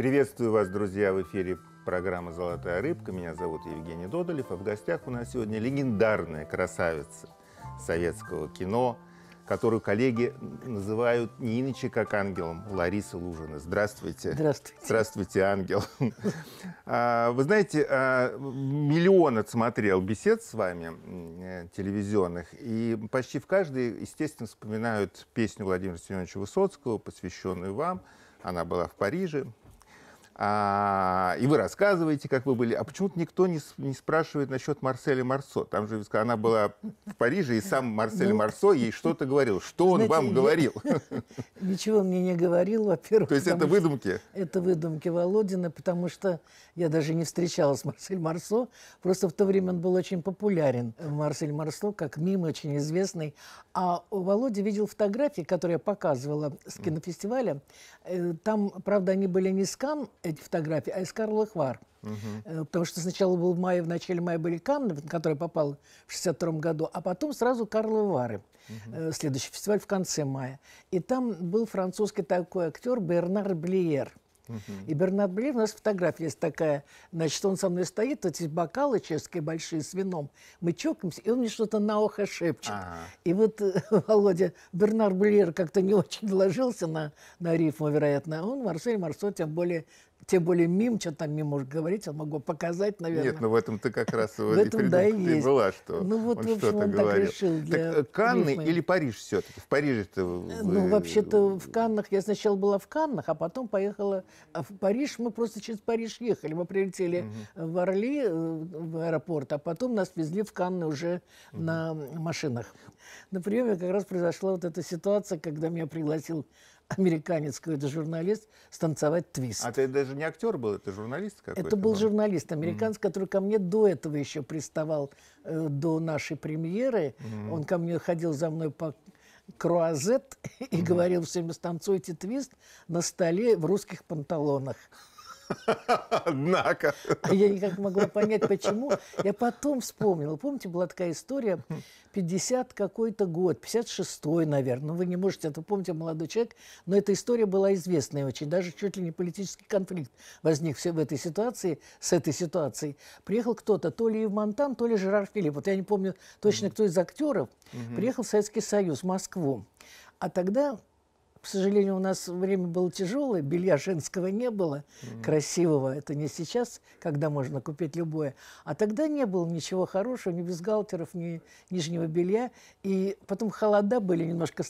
Приветствую вас, друзья, в эфире программы «Золотая рыбка». Меня зовут Евгений Додолев, а в гостях у нас сегодня легендарная красавица советского кино, которую коллеги называют не иначе, как ангелом, Лариса Лужина. Здравствуйте. Здравствуйте. Здравствуйте, ангел. А, вы знаете, а, миллион отсмотрел бесед с вами э, телевизионных, и почти в каждой, естественно, вспоминают песню Владимира Семеновича Высоцкого, посвященную вам. Она была в Париже, а, и вы рассказываете, как вы были. А почему-то никто не, не спрашивает насчет Марселя Марсо. Там же она была в Париже, и сам Марсель ну, Марсо ей что-то говорил. Что он вам говорил? Ничего мне не говорил, во-первых. То есть это выдумки? Это выдумки Володина, потому что я даже не встречалась с Марсель Марсо. Просто в то время он был очень популярен. Марсель Марсо, как мим, очень известный. А Володя видел фотографии, которые я показывала с кинофестиваля. Э, там, правда, они были не с эти фотографии, а из Карловых Вар. Угу. Э, потому что сначала был мая в начале мая были Канны, который попал в 62 году, а потом сразу Карловы Вары. Угу. Следующий фестиваль в конце мая. И там был французский такой актер Бернар Блиер. Угу. И Бернард Блир, у нас фотография есть такая, значит, он со мной стоит, вот эти бокалы чешские большие с вином, мы чокаемся, и он мне что-то на ухо шепчет. Ага. И вот э, Володя, Бернард Блиер как-то не очень ложился на, на рифму, вероятно, а он Марсель Марсо, тем более тем более мим, что там мим может говорить, он могу показать, наверное. Нет, ну в этом ты как раз в этом да и есть. была, что ну, вот, он что-то говорил. Так, решил для так э, Канны рифмы. или Париж все-таки? В Париже-то вы... Э, ну, вообще-то э, в Каннах, я сначала была в Каннах, а потом поехала а в Париж, мы просто через Париж ехали, мы прилетели угу. в Орли, в аэропорт, а потом нас везли в Канны уже угу. на машинах. На приеме как раз произошла вот эта ситуация, когда меня пригласил американец, какой-то журналист, станцевать твист. А ты даже не актер был, это журналист какой-то? Это был, был? журналист американец, mm-hmm. который ко мне до этого еще приставал, э, до нашей премьеры. Mm-hmm. Он ко мне ходил за мной по круазет и mm-hmm. говорил всем, станцуйте твист на столе в русских панталонах. Однако. А я никак не могла понять, почему. Я потом вспомнила. Помните, была такая история, 50 какой-то год, 56-й, наверное. Ну, вы не можете это а помнить, я молодой человек. Но эта история была известная очень. Даже чуть ли не политический конфликт возник все в этой ситуации, с этой ситуацией. Приехал кто-то, то ли Ив Монтан, то ли Жерар Филипп. Вот я не помню точно, кто из актеров. Приехал в Советский Союз, в Москву. А тогда к сожалению, у нас время было тяжелое, белья женского не было, mm-hmm. красивого. Это не сейчас, когда можно купить любое. А тогда не было ничего хорошего, ни безгалтеров, ни нижнего белья. И потом холода были немножко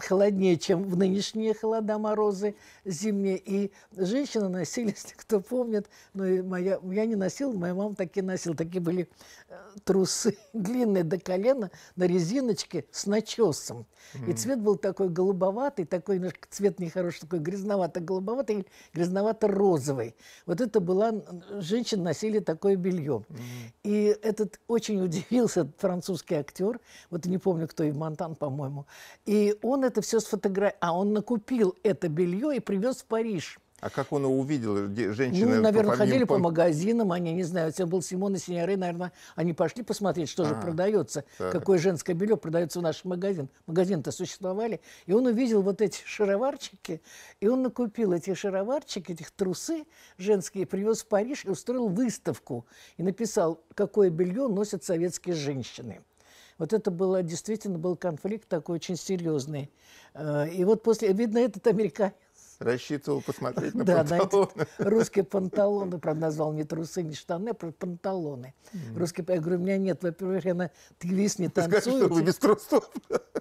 холоднее, чем в нынешние холода морозы зимние. И женщины носили, если кто помнит, но ну, моя, я не носила, моя мама такие носила. Такие были э, трусы длинные до колена на резиночке с начесом. Mm-hmm. И цвет был такой голубоватый, такой немножко цвет нехороший, такой грязновато-голубоватый, грязновато-розовый. Вот это была... Женщины носили такое белье. Mm-hmm. И этот очень удивился этот французский актер, вот не помню, кто и Монтан, по-моему. И он это все сфотографировал. А он накупил это белье и привез в Париж. А как он его увидел? Женщины, ну, наверное, по ходили по магазинам, они, не знаю, это был Симон и Синяры, наверное, они пошли посмотреть, что а, же продается, так. какое женское белье продается в нашем магазине. магазин то существовали. И он увидел вот эти шароварчики, и он накупил эти шароварчики, этих трусы женские, привез в Париж и устроил выставку. И написал, какое белье носят советские женщины. Вот это было действительно был конфликт такой очень серьезный. Э, и вот после, видно, этот американец рассчитывал посмотреть на да, панталоны. На этот, русские панталоны, правда, назвал не трусы, не штаны, а панталоны. Mm. Русские, я говорю, у меня нет, во-первых, я на твист не танцую. Скажешь, что вы без трусов.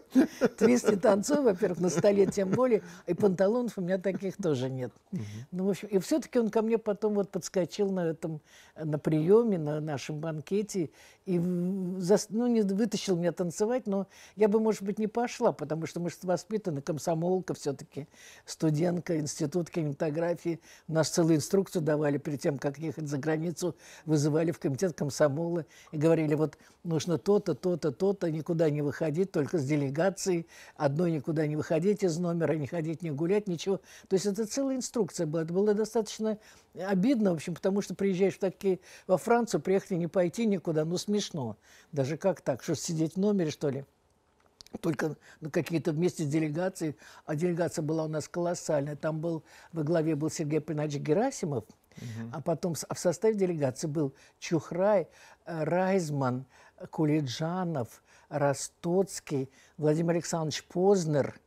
Твист не танцую, во-первых, на столе тем более, и панталонов у меня таких тоже нет. Mm-hmm. Ну, в общем, и все-таки он ко мне потом вот подскочил на этом, на приеме, на нашем банкете, и за, ну, не вытащил меня танцевать, но я бы, может быть, не пошла, потому что мы же воспитаны, комсомолка все-таки, студентка это институт кинематографии. У нас целую инструкцию давали перед тем, как ехать за границу, вызывали в комитет комсомола и говорили, вот нужно то-то, то-то, то-то, никуда не выходить, только с делегацией, одной никуда не выходить из номера, не ходить, не гулять, ничего. То есть это целая инструкция была. Это было достаточно обидно, в общем, потому что приезжаешь в такие, во Францию, приехали не пойти никуда, ну смешно. Даже как так, что сидеть в номере, что ли? только на какие-то вместе с делегацией. А делегация была у нас колоссальная. Там был, во главе был Сергей Павлович Герасимов, угу. а потом а в составе делегации был Чухрай, э, Райзман, Кулиджанов, Ростоцкий, Владимир Александрович Познер,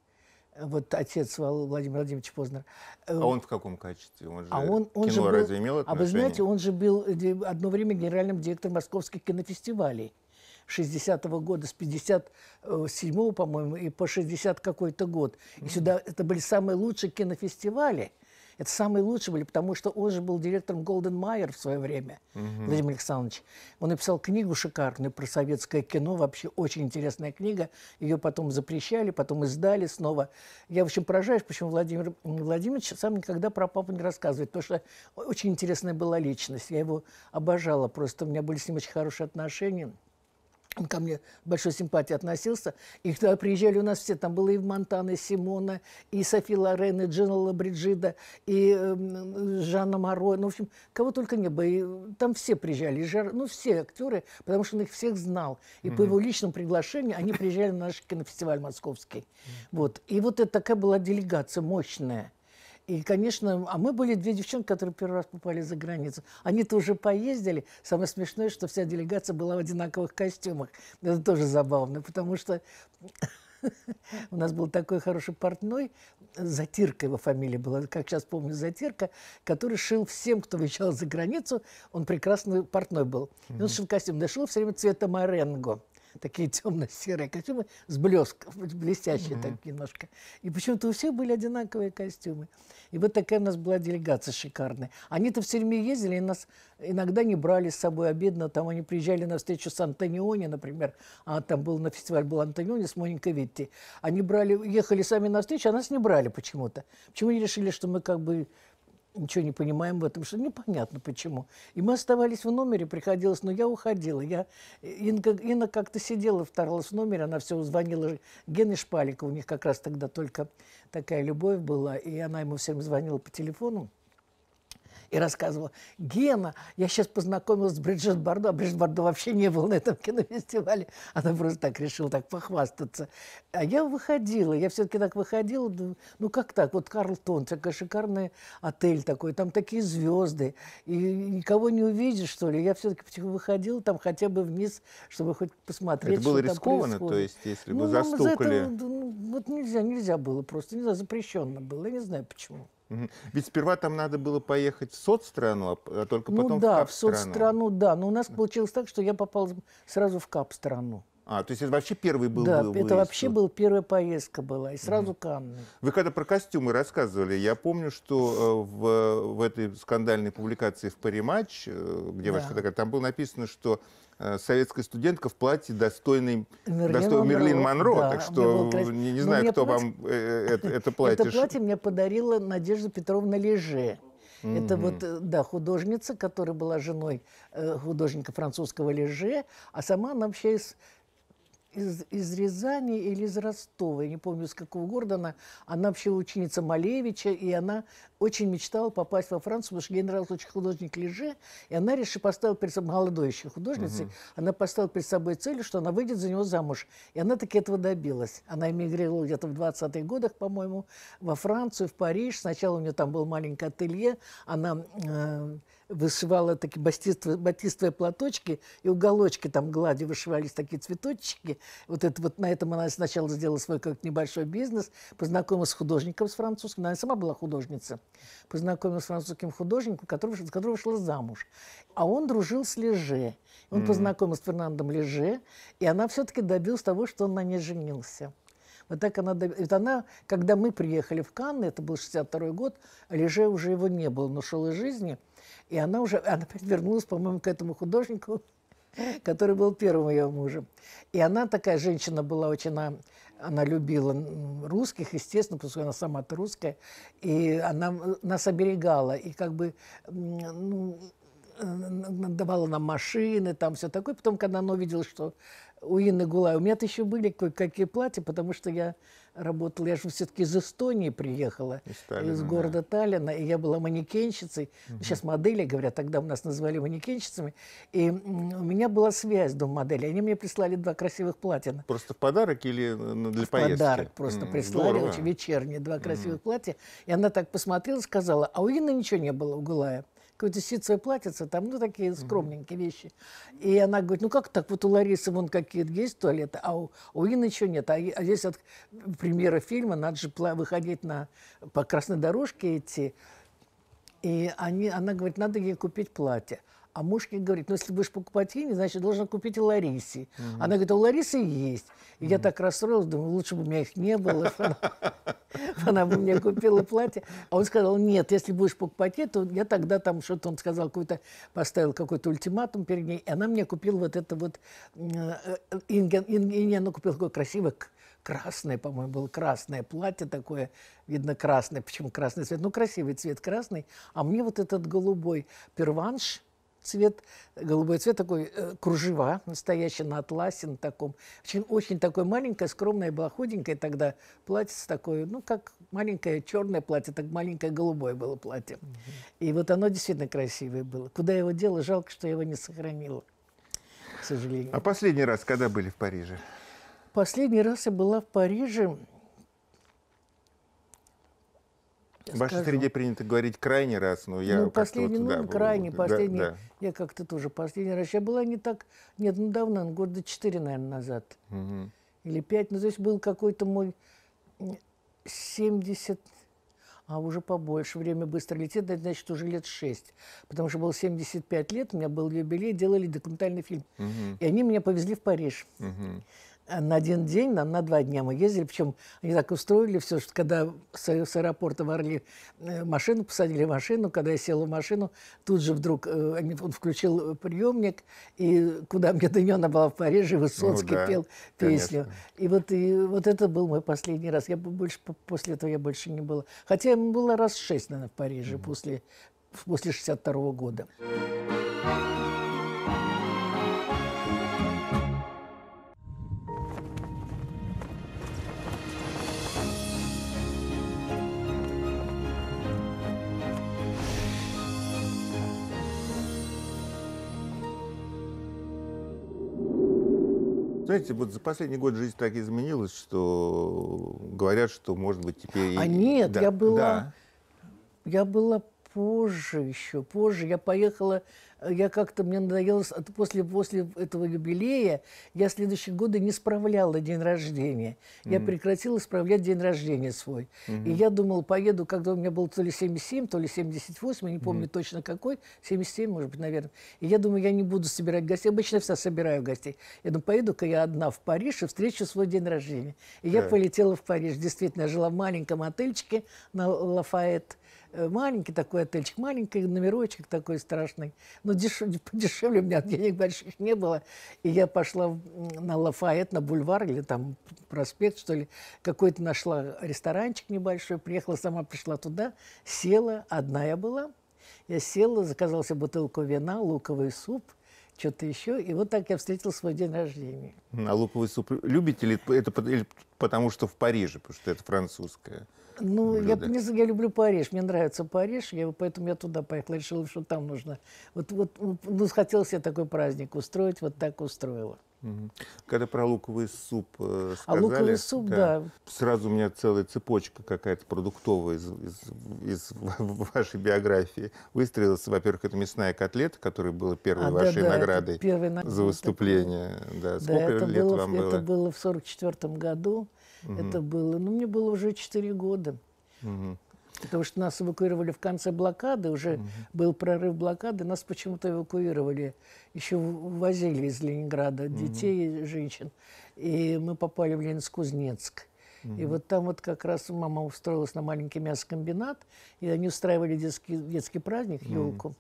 вот отец Владимир Владимирович Познер. Э, а он в каком качестве? Он а же а он, он кино же был, разве имел отношение? А вы знаете, он же был э, одно время генеральным директором московских кинофестивалей. 60-го года, с 57-го, по-моему, и по 60 какой-то год. И сюда это были самые лучшие кинофестивали. Это самые лучшие были, потому что он же был директором Голден Майер в свое время, угу. Владимир Александрович. Он написал книгу шикарную про советское кино, вообще очень интересная книга. Ее потом запрещали, потом издали снова. Я, в общем, поражаюсь, почему Владимир Владимирович сам никогда про папу не рассказывает, потому что очень интересная была личность. Я его обожала просто, у меня были с ним очень хорошие отношения. Он ко мне большой симпатией относился. И когда приезжали у нас все, там было и Монтана, и Симона, и Софи Лорен, и Джина Лабриджида, и э, Жанна Моро. Ну, в общем, кого только не было. И там все приезжали. И Жар... Ну, все актеры, потому что он их всех знал. И mm-hmm. по его личному приглашению они приезжали на наш кинофестиваль московский. Mm-hmm. Вот. И вот это такая была делегация мощная. И, конечно, а мы были две девчонки, которые первый раз попали за границу. Они тоже поездили. Самое смешное, что вся делегация была в одинаковых костюмах. Это тоже забавно, потому что у нас был такой хороший портной, Затирка его фамилия была, как сейчас помню, Затирка, который шил всем, кто выезжал за границу. Он прекрасный портной был. И он шил костюм, дошел все время цвета моренго такие темно-серые костюмы с блеском, блестящие mm-hmm. так немножко. И почему-то у всех были одинаковые костюмы. И вот такая у нас была делегация шикарная. Они-то в тюрьме ездили, и нас иногда не брали с собой, обидно. Там они приезжали на встречу с Антониони, например, а там был на фестиваль был Антониони с Моникой Витти. Они брали, ехали сами на встречу, а нас не брали почему-то. Почему они решили, что мы как бы ничего не понимаем в этом, что непонятно почему. И мы оставались в номере, приходилось, но я уходила. Я, Инга, Инна как-то сидела, вторалась в номере, она все звонила. Гены Шпалика, у них как раз тогда только такая любовь была, и она ему всем звонила по телефону и рассказывала, Гена, я сейчас познакомилась с Бриджит Бардо, а Бриджит Бардо вообще не был на этом кинофестивале. Она просто так решила так похвастаться. А я выходила, я все-таки так выходила, ну как так, вот Карлтон, такой шикарный отель такой, там такие звезды, и никого не увидишь, что ли. Я все-таки потихоньку выходила там хотя бы вниз, чтобы хоть посмотреть, Это было что рискованно, там то есть, если ну, бы застукали? За это, ну, вот нельзя, нельзя было просто, нельзя, запрещенно было, я не знаю почему. Ведь сперва там надо было поехать в соцстрану, а, а только ну, потом да, в кап-страну. Ну да, в соцстрану, да. Но у нас получилось так, что я попал сразу в кап-страну. А, то есть это вообще первый был Да, выезд. это вообще был первая поездка была, и сразу mm. к Вы когда про костюмы рассказывали, я помню, что э, в, в этой скандальной публикации в «Париматч», э, где да. ваша фотография, там было написано, что э, советская студентка в платье достойный Мерлин, достой, Мерлин Монро. Да, так что не, не ну, знаю, кто платье... вам это, это платье. Это платье мне подарила Надежда Петровна Леже. Mm -hmm. Это вот, да, художница, которая была женой э, художника французского Леже, а сама она вообще из из, из Рязани или из Ростова, я не помню, из какого города она. Она вообще ученица Малевича, и она очень мечтала попасть во Францию, потому что генерал очень художник Леже, и она решила поставить перед собой, молодой еще художницей, угу. она поставила перед собой целью, что она выйдет за него замуж. И она таки этого добилась. Она эмигрировала где-то в 20-х годах, по-моему, во Францию, в Париж. Сначала у нее там был маленький ателье, она... Э, вышивала такие батистовые, батистовые платочки, и уголочки там глади вышивались такие цветочки. Вот, это, вот на этом она сначала сделала свой как небольшой бизнес, познакомилась с художником с французским, она сама была художницей познакомилась с французским художником, который, за которого вышла замуж. А он дружил с Леже. Он mm-hmm. познакомился с Фернандом Леже, и она все-таки добилась того, что он на ней женился. Вот так она добилась. Ведь она, когда мы приехали в Канны, это был 62 год, Леже уже его не было, он ушел из жизни. И она уже, она вернулась, по-моему, к этому художнику, который был первым ее мужем. И она такая женщина была очень а, она любила русских, естественно, потому что она сама-то русская, и она э, нас оберегала, и как бы ну, давала нам машины, там все такое. Потом, когда она увидела, что у Инны Гулай, у меня-то еще были кое-какие платья, потому что я работала, я же все-таки из Эстонии приехала, из, Таллина, из города да. Таллина, и я была манекенщицей. Угу. Сейчас модели, говорят, тогда у нас называли манекенщицами. И у меня была связь дом модели. Они мне прислали два красивых платья. Просто в подарок или э, для в поездки? подарок просто М прислали, очень вечерние два красивых М платья. И она так посмотрела, сказала, а у Инны ничего не было у Гулая какое-то ситцевое платьице, там, ну, такие скромненькие вещи. И она говорит, ну, как так, вот у Ларисы вон какие-то есть туалеты, а у, а у Инны еще нет. А, а здесь от премьера фильма надо же выходить на, по красной дорожке идти. И они, она говорит, надо ей купить платье. А муж говорит, ну, если будешь покупать вини, значит, должен купить и Ларисе. Угу. Она говорит, а у Ларисы есть. И угу. я так расстроилась, думаю, лучше бы у меня их не было. Она бы мне купила платье. А он сказал, нет, если будешь покупать это, я тогда там что-то, он сказал, какой-то поставил какой-то ультиматум перед ней. И она мне купила вот это вот... Э, э, и не, она купила такое красивое красное, по-моему, было красное платье такое, видно красное, почему красный цвет, ну красивый цвет красный, а мне вот этот голубой перванш, цвет, голубой цвет, такой э, кружева, настоящий на атласе, на таком. Очень, очень такое маленькое, скромное, было худенькое тогда платье такое, ну, как маленькое черное платье, так маленькое голубое было платье. Угу. И вот оно действительно красивое было. Куда я его дело, жалко, что я его не сохранила, к сожалению. А последний раз когда были в Париже? Последний раз я была в Париже В вашей скажу. среде принято говорить крайний раз, но я... Ну, последний, вот, ну, да, крайний, был, последний. да. Я как-то тоже последний раз. Я была не так... Нет, ну, давно, а года четыре, наверное, назад. Угу. Или пять. Ну, то есть был какой-то мой 70... А уже побольше. Время быстро летит, значит, уже лет шесть. Потому что было 75 лет, у меня был юбилей, делали документальный фильм. Угу. И они меня повезли в Париж. Угу на один день, нам на два дня мы ездили. Причем они так устроили все, что когда с, с аэропорта в Орли э, машину, посадили машину, когда я села в машину, тут же вдруг э, он включил э, приемник, и «Куда мне дынена» была в Париже, Высоцкий ну, да, пел песню. И вот, и вот это был мой последний раз. Я больше, после этого я больше не была. Хотя я была раз шесть, наверное, в Париже mm-hmm. после, после 62 -го года. Mm знаете, вот за последний год жизнь так изменилась, что говорят, что, может быть, теперь... А нет, да, я была... Да. Я была позже еще, позже я поехала, э, я как-то, мне надоело, после, после этого юбилея я следующие годы не справляла день рождения. Mm-hmm. Я прекратила справлять день рождения свой. Mm-hmm. И я думала, поеду, когда у меня был то ли 77, то ли 78, я не помню mm-hmm. точно какой, 77, может быть, наверное. И я думаю, я не буду собирать гостей. Обычно я всегда собираю гостей. Я думаю, поеду-ка я одна в Париж и встречу свой день рождения. И yeah. я полетела в Париж. Действительно, я жила в маленьком отельчике на Лафайет. Э, маленький такой отельчик, маленький номерочек такой страшный, но деш... дешевле у меня денег больших не было, и я пошла на Лафайет, на бульвар или там проспект, что ли, какой-то нашла ресторанчик небольшой, приехала, сама пришла туда, села, одна я была, я села, заказала себе бутылку вина, луковый суп – что-то еще. И вот так я встретила свой день рождения. А луковый суп любите ли это или потому, что в Париже, потому что это французское? Ну, я, не я люблю Париж, мне нравится Париж, я, поэтому я туда поехала, решила, что там нужно. Вот, вот, ну, хотел себе такой праздник устроить, вот так устроила. Когда про луковый суп э, а сказали, а луковый суп, да, да. сразу у меня целая цепочка какая-то продуктовая из, из, из вашей биографии выстроилась. Во-первых, это мясная котлета, которая была первой а, вашей да, наградой первой за выступление. Это... Да. Сколько да, это лет было, вам было? Это было в 1944 году. Угу. Это было, ну, мне было уже 4 года. Угу. Потому что нас эвакуировали в конце блокады, уже угу. был прорыв блокады, нас почему-то эвакуировали. Еще возили из Ленинграда детей, угу. женщин. И мы попали в Ленинск-Кузнецк. Угу. И вот там вот как раз мама устроилась на маленький мясокомбинат, и они устраивали детский, детский праздник, елку. Угу.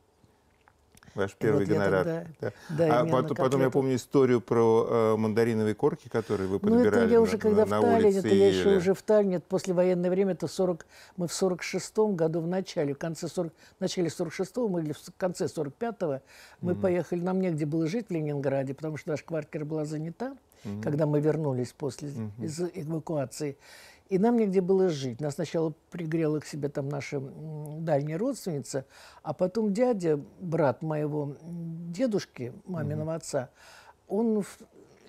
Ваш первый и вот гонорар. Тогда, да. Да, а потом, потом я помню историю про э, мандариновые корки, которые вы подбирали. Ну, это я уже на, когда на в Таллине, это я еще уже в Таллине, это послевоенное время, это 40, мы в 46-м году в начале, в конце 40, в начале 46-го или в конце 45-го мы mm-hmm. поехали, нам негде было жить в Ленинграде, потому что наша квартира была занята, mm-hmm. когда мы вернулись после mm-hmm. из эвакуации. И нам негде было жить. Нас сначала пригрела к себе там наша дальняя родственница, а потом дядя, брат моего дедушки, маминого mm-hmm. отца, он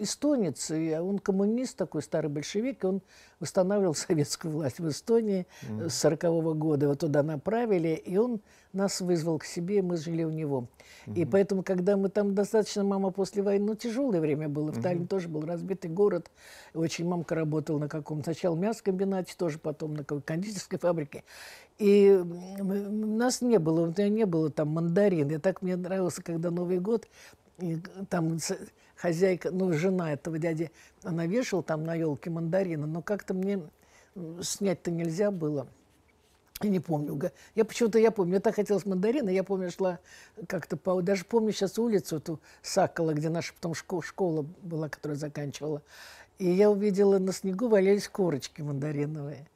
эстонец, и он коммунист, такой старый большевик, и он восстанавливал советскую власть в Эстонии mm. с 40 -го года. Его туда направили, и он нас вызвал к себе, и мы жили у него. Mm -hmm. И поэтому, когда мы там достаточно, мама после войны, ну, тяжелое время было, в mm -hmm. Таллине тоже был разбитый город, очень мамка работала на каком-то, сначала мясокомбинате, тоже потом на какой кондитерской фабрике. И нас не было, у меня не было там мандарин. И так мне нравился, когда Новый год, и э, там хозяйка, ну, жена этого дяди, она вешала там на елке мандарины, но как-то мне снять-то нельзя было. Я не помню. Я почему-то, я помню, мне так хотелось мандарины, я помню, шла как-то по... Даже помню сейчас улицу эту Сакала, где наша потом школа, школа была, которая заканчивала. И я увидела, на снегу валялись корочки мандариновые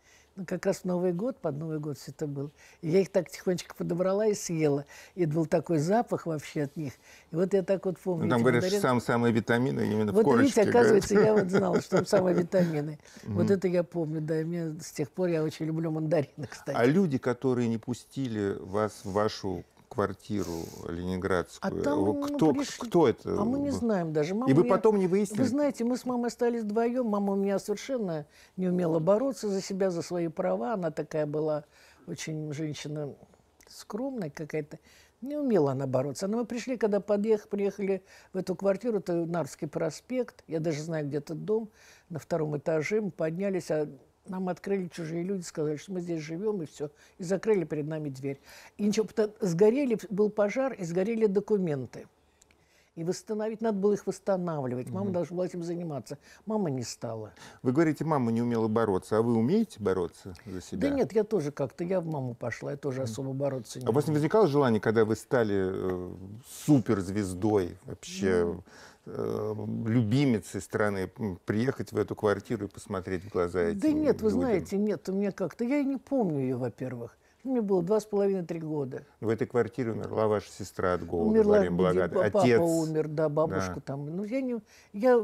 как раз Новый год, под Новый год все это было. я их так тихонечко подобрала и съела. И был такой запах вообще от них. И вот я так вот помню. Ну, там говорят, мандарин... сам, самые витамины именно вот, в корочке. Вот видите, оказывается, говорят. я вот знала, что там самые витамины. Вот это я помню, да. И с тех пор я очень люблю мандарины, кстати. А люди, которые не пустили вас в вашу квартиру а ленинградскую. А там ну, кто, мы пришли. кто это? А мы не знаем даже. Мама, и вы я... потом не выяснили? Вы знаете, мы с мамой остались вдвоем. Мама у меня совершенно не умела бороться за себя, за свои права. Она такая была очень женщина скромная какая-то. Не умела она бороться. Но мы пришли, когда подъехали, приехали в эту квартиру, это Нарвский проспект, я даже знаю, где этот дом, на втором этаже, мы поднялись, а нам открыли чужие люди, сказали, что мы здесь живем, и все. И закрыли перед нами дверь. И ничего, сгорели, был пожар, и сгорели документы. И восстановить, надо было их восстанавливать. Мама mm должна была этим заниматься. Мама не стала. Вы говорите, мама не умела бороться, а вы умеете бороться за себя? Да нет, я тоже как-то, я в маму пошла, я тоже особо бороться не А у вас не возникало желания, когда вы стали э, суперзвездой вообще? mm Э, любимицей страны приехать в эту квартиру и посмотреть в глаза этим Да нет, людям. вы знаете, нет, у меня как-то, я и не помню ее, во-первых. Мне было два с половиной-три года. В этой квартире умерла ваша сестра от голода. Умерла, где папа Отец. умер, да, бабушка да. там. Ну, я, не, я,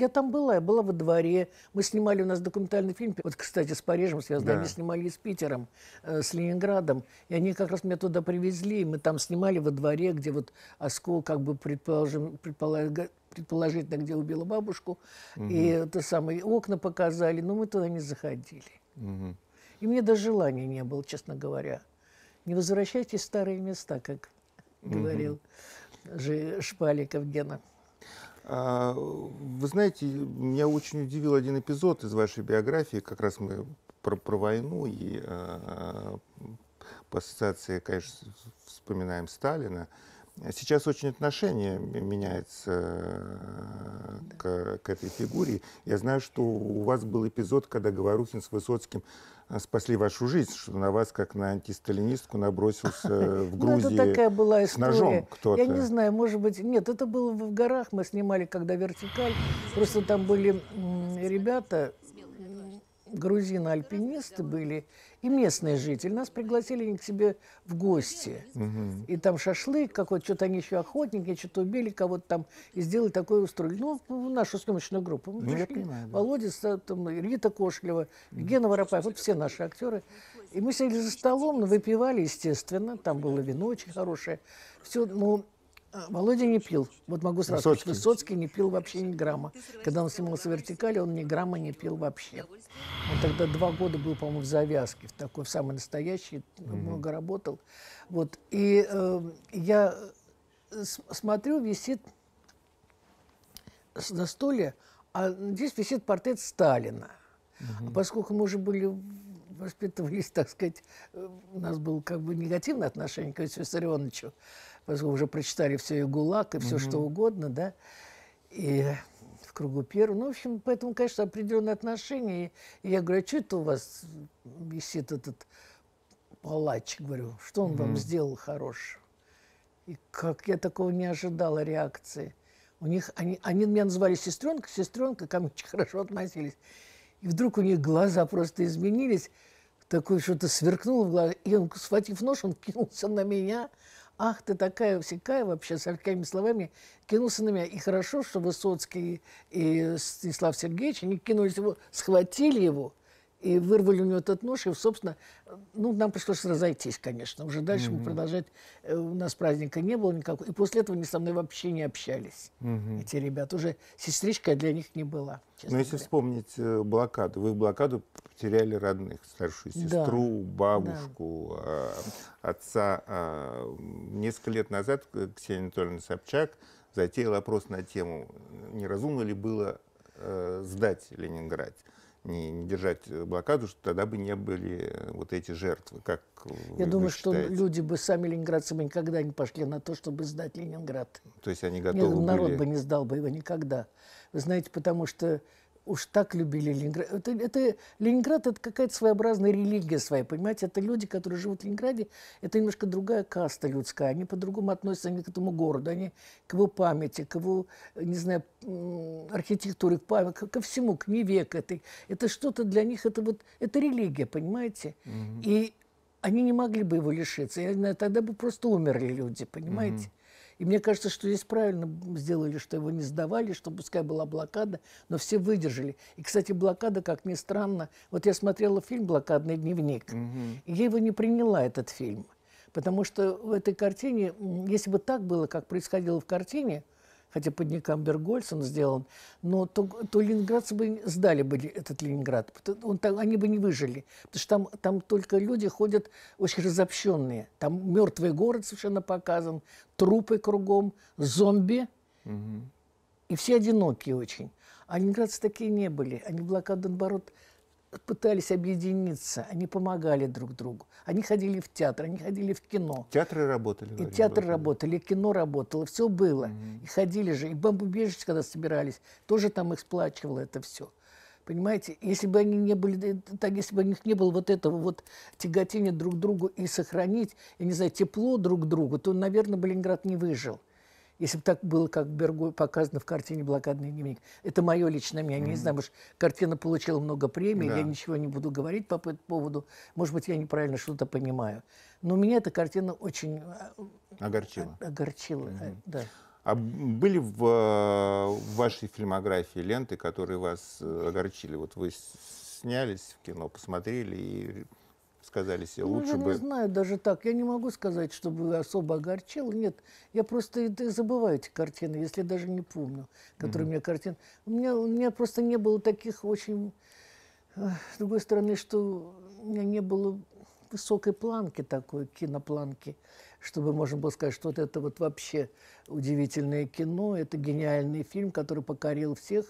я там была, я была во дворе. Мы снимали, у нас документальный фильм, вот, кстати, с Парижем связан, да. они снимали с Питером, э, с Ленинградом. И они как раз меня туда привезли, и мы там снимали во дворе, где вот оскол, как бы, предположим, предполагает, предположительно, где убила бабушку, угу. и это самое, окна показали, но мы туда не заходили. Угу. И мне даже желания не было, честно говоря. Не возвращайтесь в старые места, как говорил угу. Шпаликов Гена. А, вы знаете, меня очень удивил один эпизод из вашей биографии, как раз мы про, про войну и а, по ассоциации, конечно, вспоминаем Сталина. Сейчас очень отношение меняется э, к, к этой фигуре. Я знаю, что у вас был эпизод, когда Говорухин с Высоцким э, спасли вашу жизнь, что на вас, как на антисталинистку, набросился э, в ну, Грузии ну, такая была история. с ножом кто-то. Я не знаю, может быть... Нет, это было в горах, мы снимали, когда «Вертикаль». Просто там были ребята, грузины-альпинисты были и местные жители. Нас пригласили к себе в гости. Угу. И там шашлык какой-то, что-то они еще охотники, что-то убили кого-то там и сделали такое устроили. Ну, в нашу съемочную группу. Мы ну, пришли. Я понимаю, да. Володя, э, там, Рита Кошлева, угу. Гена Воропаев, вот все наши актеры. И мы сидели за столом, выпивали, естественно. Там было вино очень хорошее. Все, ну, а, Володя не пил. Вот могу сразу сказать, Высоцкий. Высоцкий не пил вообще ни грамма. Когда он снимался в «Вертикали», он ни грамма не пил вообще. Он тогда два года был, по-моему, в завязке, в такой в самый настоящий, mm-hmm. много работал. Вот. И эм, э, я смотрю, висит на столе, а здесь висит портрет Сталина. Mm-hmm. А поскольку мы уже были воспитывались, так сказать, э, у нас было как бы негативное отношение к Иосифу Виссарионовичу, поскольку уже прочитали все и ГУЛАГ, и все угу. что угодно, да, и в кругу первого. Ну, в общем, поэтому, конечно, определенные отношения. И я говорю, а что это у вас висит этот палач? Говорю, что он угу. вам сделал хорошего? И как я такого не ожидала реакции. У них, они, они меня называли сестренка, сестренка, ко мне очень хорошо относились. И вдруг у них глаза просто изменились, такое что-то сверкнуло в глазах. И он, схватив нож, он кинулся на меня, ах, ты такая всякая вообще, с всякими словами, кинулся на меня. И хорошо, что Высоцкий и Станислав Сергеевич, они кинулись его, схватили его – и вырвали у него этот нож, и, собственно, ну, нам пришлось разойтись, конечно. Уже дальше mm мы продолжать, э, у нас праздника не было никакого. И после этого они со мной вообще не общались, mm эти ребята. Уже сестричка для них не была. Но ну, если говоря. вспомнить э, блокаду, вы в блокаду потеряли родных, старшую сестру, да. бабушку, да. А, отца. А, несколько лет назад э, Ксения Анатольевна Собчак затеяла опрос на тему, неразумно ли было сдать Ленинград не, не держать э, блокаду, что тогда бы не были э, вот эти жертвы. Как Я думаю, считаете? что люди бы сами ленинградцы бы никогда не пошли на то, чтобы сдать Ленинград. То есть они готовы Нет, были... народ бы не сдал бы его никогда. Вы знаете, потому что уж так любили Ленинград. Это, это, Ленинград – это какая-то своеобразная религия своя, понимаете? Это люди, которые живут в Ленинграде, это немножко другая каста людская. Они по-другому относятся они к этому городу, они к его памяти, к его, не знаю, архитектуре, к памяти, ко всему, к Неве, к этой. Это что-то для них, это вот, это религия, понимаете? Mm-hmm. И они не могли бы его лишиться. И тогда бы просто умерли люди, понимаете? Mm-hmm. И мне кажется, что здесь правильно сделали, что его не сдавали, что пускай была блокада, но все выдержали. И, кстати, блокада, как ни странно, вот я смотрела фильм «Блокадный дневник», угу. и я его не приняла, этот фильм. Потому что в этой картине, если бы так было, как происходило в картине – хотя под Никамбергольц он сделан, но то, то ленинградцы бы сдали бы этот Ленинград. Он, там, они бы не выжили. Потому что там, там только люди ходят очень разобщенные. Там мертвый город совершенно показан, трупы кругом, зомби. Угу. И все одинокие очень. А ленинградцы такие не были. Они блокаду, наоборот, пытались объединиться, они помогали друг другу. Они ходили в театр, они ходили в кино. Театры работали. И театры Борисовна. работали, и кино работало, все было. mm И ходили же, и бомбоубежище, когда собирались, тоже там их сплачивало это все. Понимаете, если бы они не были, э, так, если бы у них не было вот этого вот тяготения друг к другу и сохранить, я не знаю, тепло друг к другу, то, наверное, Ленинград не выжил если бы так было, как Бергу показано в картине «Блокадный дневник». Это мое личное мнение, mm-hmm. не знаю, может, картина получила много премий, да. я ничего не буду говорить по поводу, может быть, я неправильно что-то понимаю. Но меня эта картина очень... Э, огорчила. Огорчила, mm-hmm. да. А были в, э, в вашей фильмографии ленты, которые вас огорчили? Вот вы снялись в кино, посмотрели и сказали себе, ну, лучше я бы... Я не знаю даже так, я не могу сказать, чтобы особо огорчил, нет, я просто забываю эти картины, если даже не помню, которые mm у меня картины. У меня, у меня просто не было таких очень... Э, с другой стороны, что у меня не было высокой планки такой, кинопланки, чтобы можно было сказать, что вот это вот вообще удивительное кино, это гениальный фильм, который покорил всех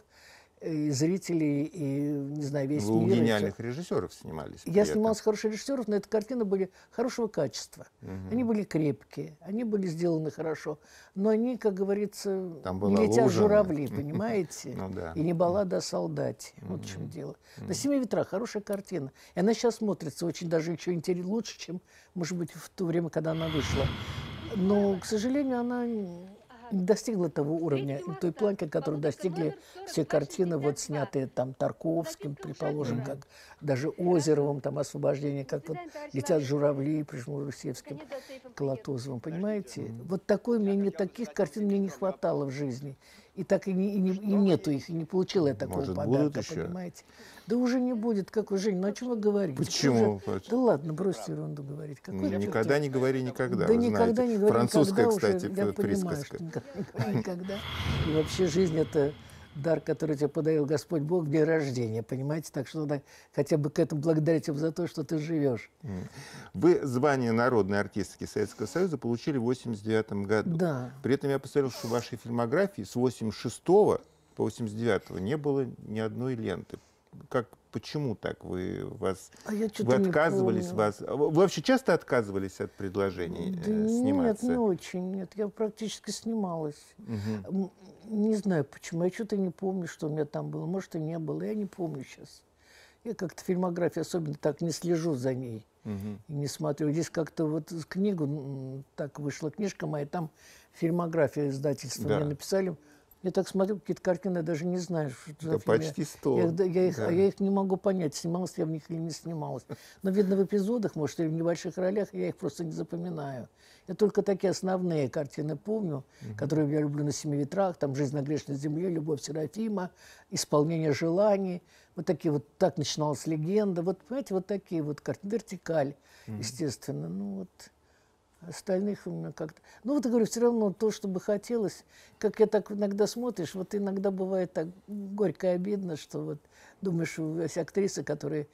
и зрителей, и, не знаю, весь Вы мир. у гениальных режиссеров снимались. Я этом. с хороших режиссеров, но эти картины были хорошего качества. Угу. Они были крепкие, они были сделаны хорошо, но они, как говорится, Там не летят лужина. журавли, ну понимаете? ну, да. И не баллада о солдате. Угу. Вот в чем дело. Угу. «На семи ветрах» хорошая картина. И она сейчас смотрится очень даже еще интереснее, лучше, чем, может быть, в то время, когда она вышла. Но, к сожалению, она не достигла того уровня, той планки, которую достигли все картины, вот снятые там Тарковским, предположим, как даже Озеровым, там «Освобождение», как вот «Летят журавли», причем Русевским, Колотозовым, понимаете? Вот такой мне, не таких картин мне не хватало в жизни и так и, не, и, не, и нету их, и не получила я такого Может, подарка, будут еще? понимаете? Да уже не будет, какой Жень, ну о чем вы говорите? Почему? Уже... Да ладно, бросьте ерунду говорить. Какой ну, никогда не говори никогда, Да никогда знаете. не говори Французская, никогда кстати, уже, я понимаю, Что никогда. И вообще жизнь это дар, который тебе подарил Господь Бог, в день рождения, понимаете? Так что надо хотя бы к этому благодарить им за то, что ты живешь. Вы звание народной артистки Советского Союза получили в 89 году. Да. При этом я посмотрел, что в вашей фильмографии с 86 по 89 не было ни одной ленты. Как Почему так вы вас а я вы отказывались вас? Вы вообще часто отказывались от предложений да сниматься? Э, нет, не очень. Нет, я практически снималась. Угу. Не знаю почему. Я что-то не помню, что у меня там было. Может и не было. Я не помню сейчас. Я как-то фильмографию особенно так не слежу за ней. Угу. не смотрю. Здесь как-то вот книгу, так вышла книжка моя, там фильмография издательства да. мне написали я так смотрю, какие-то картины, я даже не знаю, что это да почти сто. Я, я, их, да. я их не могу понять, снималась я в них или не снималась. Но, видно, в эпизодах, может, или в небольших ролях я их просто не запоминаю. Я только такие основные картины помню, угу. которые я люблю на «Семи ветрах», там «Жизнь на грешной земле», «Любовь Серафима», «Исполнение желаний». Вот такие вот, так начиналась легенда. Вот, понимаете, вот такие вот картины. «Вертикаль», угу. естественно. Ну, вот... Остальных у меня как-то... Ну, вот, я говорю, все равно то, что бы хотелось, как я так иногда смотришь, вот иногда бывает так горько и обидно, что вот думаешь, у есть актрисы, которые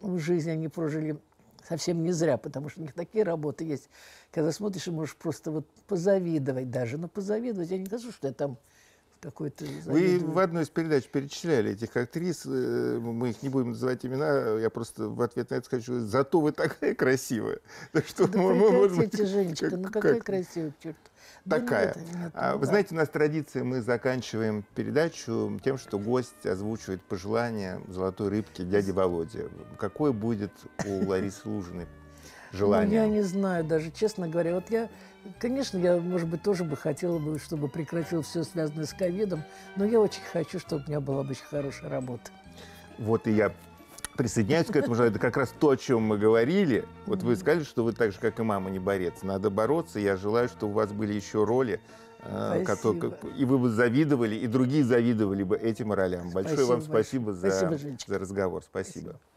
в жизни они прожили совсем не зря, потому что у них такие работы есть, когда смотришь и можешь просто вот позавидовать даже, но позавидовать, я не скажу, что я там какой-то... Вы в одной из передач перечисляли этих актрис, э, мы их не будем называть имена, я просто в ответ на это скажу, зато вы такая красивая. Так что, да мы, можем. быть, Женечка, как, ну какая как... красивая, черт. Такая. Да нет, нет, а, ну, вы да. знаете, у нас традиция, мы заканчиваем передачу тем, что гость озвучивает пожелание золотой рыбки дяди Володе. Какое будет у Ларисы Лужиной желание? Ну, я не знаю даже, честно говоря. Вот я Конечно, я, может быть, тоже бы хотела бы, чтобы прекратилось все связанное с ковидом, но я очень хочу, чтобы у меня была бы очень хорошая работа. Вот и я присоединяюсь к этому Это как раз то, о чем мы говорили. Вот вы сказали, что вы так же, как и мама, не борец. Надо бороться. Я желаю, чтобы у вас были еще роли, э, которые, и вы бы завидовали, и другие завидовали бы этим ролям. Большое спасибо, вам спасибо, За, спасибо за разговор. спасибо. спасибо.